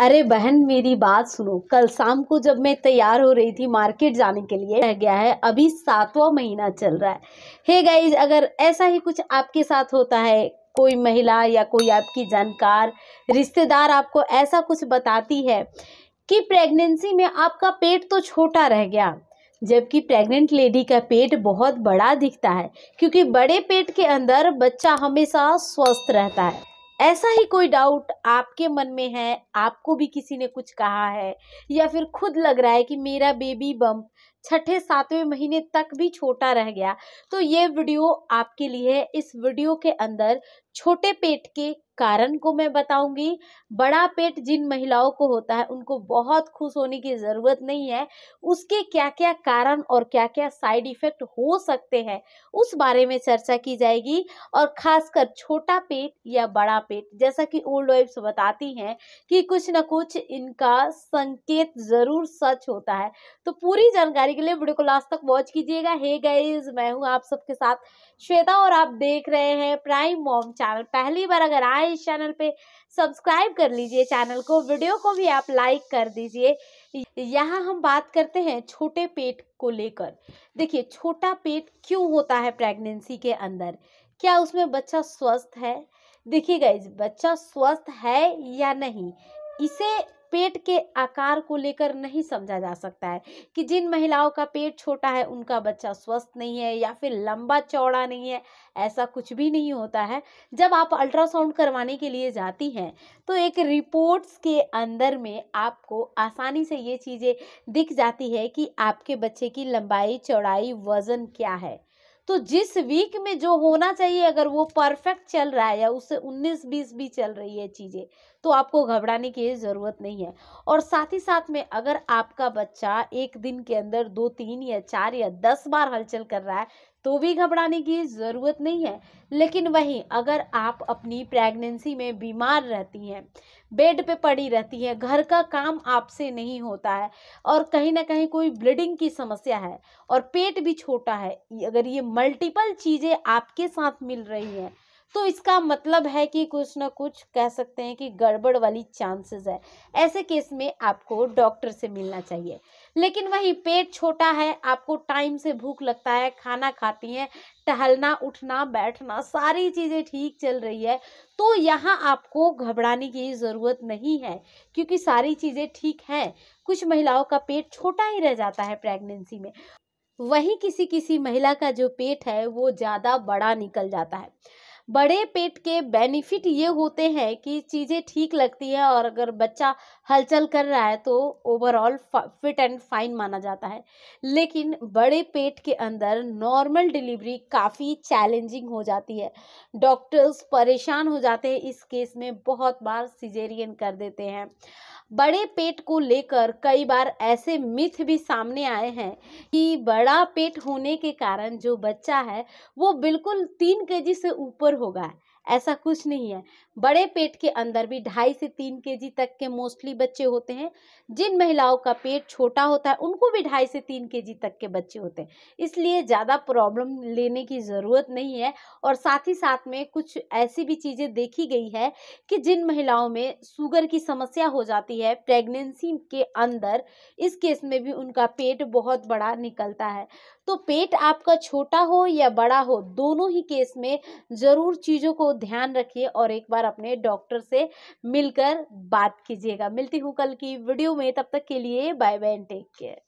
अरे बहन मेरी बात सुनो कल शाम को जब मैं तैयार हो रही थी मार्केट जाने के लिए रह गया है अभी सातवां महीना चल रहा है हे गाइज अगर ऐसा ही कुछ आपके साथ होता है कोई महिला या कोई आपकी जानकार रिश्तेदार आपको ऐसा कुछ बताती है कि प्रेगनेंसी में आपका पेट तो छोटा रह गया जबकि प्रेग्नेंट लेडी का पेट बहुत बड़ा दिखता है क्योंकि बड़े पेट के अंदर बच्चा हमेशा स्वस्थ रहता है ऐसा ही कोई डाउट आपके मन में है आपको भी किसी ने कुछ कहा है या फिर खुद लग रहा है कि मेरा बेबी बम्प छठे सातवें महीने तक भी छोटा रह गया तो ये वीडियो आपके लिए इस वीडियो के अंदर छोटे पेट के कारण को मैं बताऊंगी बड़ा पेट जिन महिलाओं को होता है उनको बहुत खुश होने की ज़रूरत नहीं है उसके क्या क्या कारण और क्या क्या साइड इफ़ेक्ट हो सकते हैं उस बारे में चर्चा की जाएगी और खासकर छोटा पेट या बड़ा पेट जैसा कि ओल्ड वाइफ्स बताती हैं कि कुछ ना कुछ इनका संकेत ज़रूर सच होता है तो पूरी जानकारी के लिए वीडियो को लास्ट तक वॉच कीजिएगा हे गाइज मैं हूँ आप सबके साथ श्वेता और आप देख रहे हैं प्राइम मॉम चैनल पहली बार अगर आए इस चैनल पे सब्सक्राइब कर लीजिए चैनल को वीडियो को भी आप लाइक कर दीजिए यहाँ हम बात करते हैं छोटे पेट को लेकर देखिए छोटा पेट क्यों होता है प्रेगनेंसी के अंदर क्या उसमें बच्चा स्वस्थ है देखिए गाइज बच्चा स्वस्थ है या नहीं इसे पेट के आकार को लेकर नहीं समझा जा सकता है कि जिन महिलाओं का पेट छोटा है उनका बच्चा स्वस्थ नहीं है या फिर लंबा चौड़ा नहीं है ऐसा कुछ भी नहीं होता है जब आप अल्ट्रासाउंड करवाने के लिए जाती हैं तो एक रिपोर्ट्स के अंदर में आपको आसानी से ये चीज़ें दिख जाती है कि आपके बच्चे की लंबाई चौड़ाई वज़न क्या है तो जिस वीक में जो होना चाहिए अगर वो परफेक्ट चल रहा है या उससे उन्नीस बीस भी चल रही है चीज़ें तो आपको घबराने की ज़रूरत नहीं है और साथ ही साथ में अगर आपका बच्चा एक दिन के अंदर दो तीन या चार या दस बार हलचल कर रहा है तो भी घबराने की ज़रूरत नहीं है लेकिन वहीं अगर आप अपनी प्रेगनेंसी में बीमार रहती हैं बेड पे पड़ी रहती है घर का काम आपसे नहीं होता है और कहीं ना कहीं कोई ब्लीडिंग की समस्या है और पेट भी छोटा है अगर ये मल्टीपल चीज़ें आपके साथ मिल रही हैं तो इसका मतलब है कि कुछ ना कुछ कह सकते हैं कि गड़बड़ वाली चांसेस है ऐसे केस में आपको डॉक्टर से मिलना चाहिए लेकिन वही पेट छोटा है आपको टाइम से भूख लगता है खाना खाती हैं टहलना उठना बैठना सारी चीज़ें ठीक चल रही है तो यहाँ आपको घबराने की ज़रूरत नहीं है क्योंकि सारी चीज़ें ठीक हैं कुछ महिलाओं का पेट छोटा ही रह जाता है प्रेगनेंसी में वही किसी किसी महिला का जो पेट है वो ज़्यादा बड़ा निकल जाता है बड़े पेट के बेनिफिट ये होते हैं कि चीज़ें ठीक लगती है और अगर बच्चा हलचल कर रहा है तो ओवरऑल फिट एंड फाइन माना जाता है लेकिन बड़े पेट के अंदर नॉर्मल डिलीवरी काफ़ी चैलेंजिंग हो जाती है डॉक्टर्स परेशान हो जाते हैं इस केस में बहुत बार सिजेरियन कर देते हैं बड़े पेट को लेकर कई बार ऐसे मिथ भी सामने आए हैं कि बड़ा पेट होने के कारण जो बच्चा है वो बिल्कुल तीन के से ऊपर होगा ऐसा कुछ नहीं है बड़े पेट के अंदर भी ढाई से तीन के जी तक के मोस्टली बच्चे होते हैं जिन महिलाओं का पेट छोटा होता है उनको भी ढाई से तीन के जी तक के बच्चे होते हैं इसलिए ज़्यादा प्रॉब्लम लेने की ज़रूरत नहीं है और साथ ही साथ में कुछ ऐसी भी चीज़ें देखी गई है कि जिन महिलाओं में शुगर की समस्या हो जाती है प्रेगनेंसी के अंदर इस केस में भी उनका पेट बहुत बड़ा निकलता है तो पेट आपका छोटा हो या बड़ा हो दोनों ही केस में ज़रूर चीज़ों को ध्यान रखिए और एक बार अपने डॉक्टर से मिलकर बात कीजिएगा मिलती हूँ कल की वीडियो में तब तक के लिए बाय बाय टेक केयर